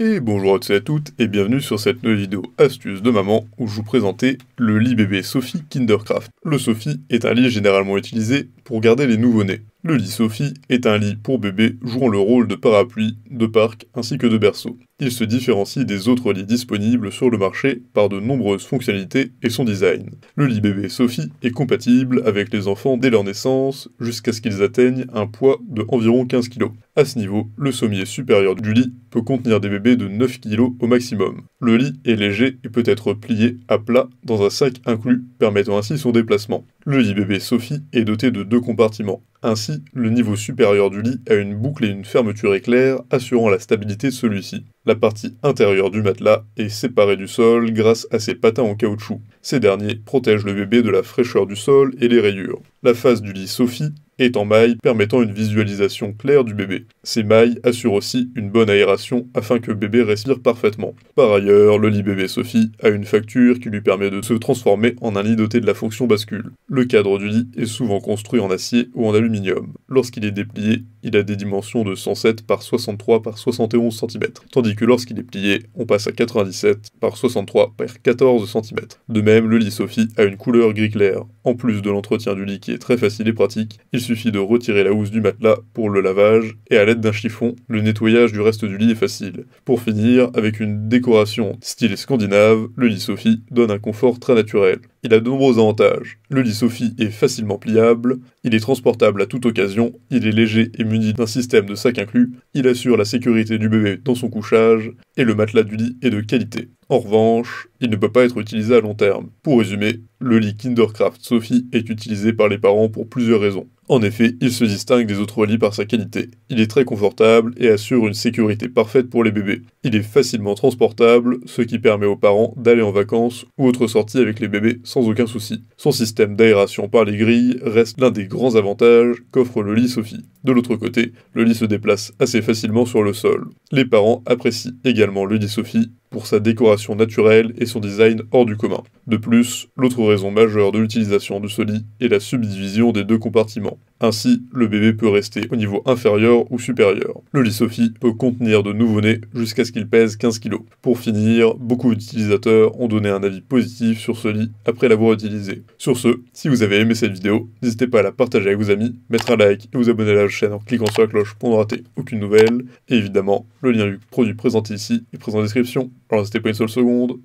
Et bonjour à tous et à toutes et bienvenue sur cette nouvelle vidéo astuce de maman où je vous présentais le lit bébé Sophie Kindercraft. Le Sophie est un lit généralement utilisé pour garder les nouveau-nés. Le lit Sophie est un lit pour bébé jouant le rôle de parapluie, de parc ainsi que de berceau. Il se différencie des autres lits disponibles sur le marché par de nombreuses fonctionnalités et son design. Le lit bébé Sophie est compatible avec les enfants dès leur naissance jusqu'à ce qu'ils atteignent un poids de environ 15 kg. À ce niveau, le sommier supérieur du lit peut contenir des bébés de 9 kg au maximum. Le lit est léger et peut être plié à plat dans un sac inclus, permettant ainsi son déplacement. Le lit bébé Sophie est doté de deux compartiments, ainsi, le niveau supérieur du lit a une boucle et une fermeture éclair assurant la stabilité de celui-ci. La partie intérieure du matelas est séparée du sol grâce à ses patins en caoutchouc. Ces derniers protègent le bébé de la fraîcheur du sol et les rayures. La face du lit Sophie est en maille permettant une visualisation claire du bébé. Ces mailles assurent aussi une bonne aération afin que bébé respire parfaitement. Par ailleurs, le lit bébé Sophie a une facture qui lui permet de se transformer en un lit doté de la fonction bascule. Le cadre du lit est souvent construit en acier ou en aluminium. Lorsqu'il est déplié, il a des dimensions de 107 par 63 par 71 cm, tandis que lorsqu'il est plié, on passe à 97 par 63 par 14 cm. De même, le lit Sophie a une couleur gris clair. En plus de l'entretien du lit qui est très facile et pratique, il suffit de retirer la housse du matelas pour le lavage, et à l'aide d'un chiffon, le nettoyage du reste du lit est facile. Pour finir, avec une décoration style scandinave, le lit Sophie donne un confort très naturel. Il a de nombreux avantages. Le lit Sophie est facilement pliable, il est transportable à toute occasion, il est léger et muni d'un système de sac inclus, il assure la sécurité du bébé dans son couchage, et le matelas du lit est de qualité. En revanche, il ne peut pas être utilisé à long terme. Pour résumer, le lit Kindercraft Sophie est utilisé par les parents pour plusieurs raisons. En effet, il se distingue des autres lits par sa qualité. Il est très confortable et assure une sécurité parfaite pour les bébés. Il est facilement transportable, ce qui permet aux parents d'aller en vacances ou autres sorties avec les bébés sans aucun souci. Son système d'aération par les grilles reste l'un des grands avantages qu'offre le lit Sophie. De l'autre côté, le lit se déplace assez facilement sur le sol. Les parents apprécient également le lit Sophie pour sa décoration naturelle et son design hors du commun. De plus, l'autre raison majeure de l'utilisation de ce lit est la subdivision des deux compartiments. Ainsi, le bébé peut rester au niveau inférieur ou supérieur. Le lit Sophie peut contenir de nouveau-nés jusqu'à ce qu'il pèse 15 kg. Pour finir, beaucoup d'utilisateurs ont donné un avis positif sur ce lit après l'avoir utilisé. Sur ce, si vous avez aimé cette vidéo, n'hésitez pas à la partager avec vos amis, mettre un like et vous abonner à la chaîne en cliquant sur la cloche pour ne rater aucune nouvelle. Et évidemment, le lien du produit présenté ici est présent en description, alors n'hésitez pas une seule seconde